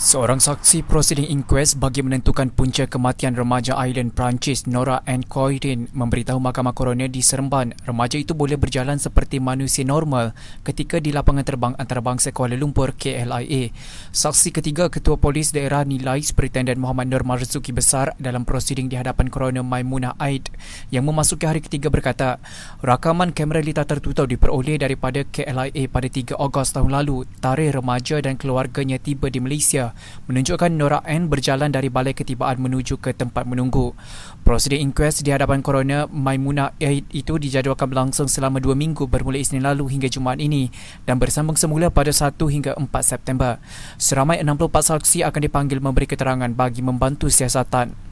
Seorang saksi prosiding inquest bagi menentukan punca kematian remaja Island Perancis Nora Ann Coyrin memberitahu Mahkamah Koroner di Seremban remaja itu boleh berjalan seperti manusia normal ketika di lapangan terbang antarabangsa Kuala Lumpur KLIA. Saksi ketiga Ketua Polis Daerah Nilai Superintenden Muhammad Nur Marzuki Besar dalam prosiding di hadapan Koroner Maimunah Aid yang memasuki hari ketiga berkata rakaman kamera litar tertutup diperoleh daripada KLIA pada 3 Ogos tahun lalu tarikh remaja dan keluarganya tiba di Malaysia menunjukkan Nora N berjalan dari balai ketibaan menuju ke tempat menunggu. Prosedur inquest di hadapan koroner Maimuna Aid itu dijadualkan berlangsung selama dua minggu bermula Isnin lalu hingga Jumaat ini dan bersambung semula pada 1 hingga 4 September. Seramai 64 saksi akan dipanggil memberi keterangan bagi membantu siasatan.